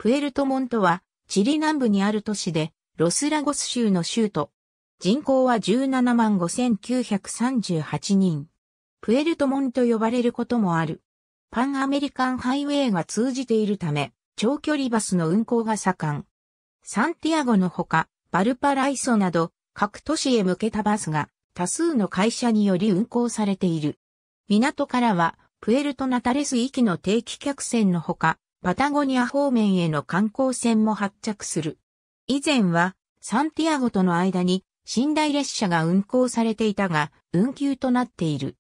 プエルトモントは、チリ南部にある都市で、ロスラゴス州の州都。人口は17万5938人。プエルトモンと呼ばれることもある。パンアメリカンハイウェイが通じているため、長距離バスの運行が盛ん。サンティアゴのほか、バルパライソなど、各都市へ向けたバスが、多数の会社により運行されている。港からは、プエルトナタレス行きの定期客船のほか、パタゴニア方面への観光船も発着する。以前は、サンティアゴとの間に、寝台列車が運行されていたが、運休となっている。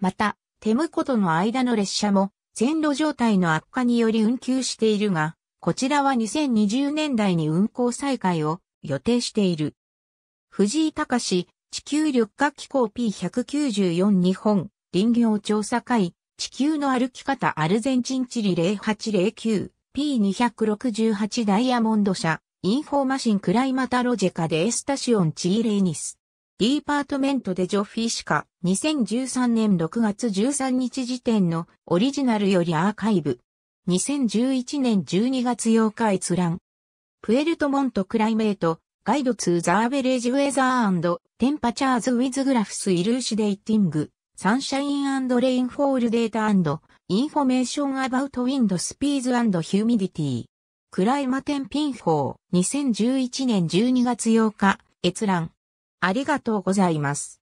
また、テムコとの間の列車も、線路状態の悪化により運休しているが、こちらは2020年代に運行再開を予定している。藤井隆、地球緑化機構 P194 日本林業調査会地球の歩き方アルゼンチンチリ 0809P268 ダイヤモンド社インフォーマシンクライマタロジェカでエスタシオンチーレイニスディーパートメントでジョフィシカ2013年6月13日時点のオリジナルよりアーカイブ2011年12月8日閲覧プエルトモントクライメートガイドツーザーベレージウェザーテンパチャーズウィズグラフスイルーシデイティングサンシャインレインフォールデータインフォメーションアバウトウィンドスピーズヒューミディティ。クライマテンピンフォー2011年12月8日閲覧。ありがとうございます。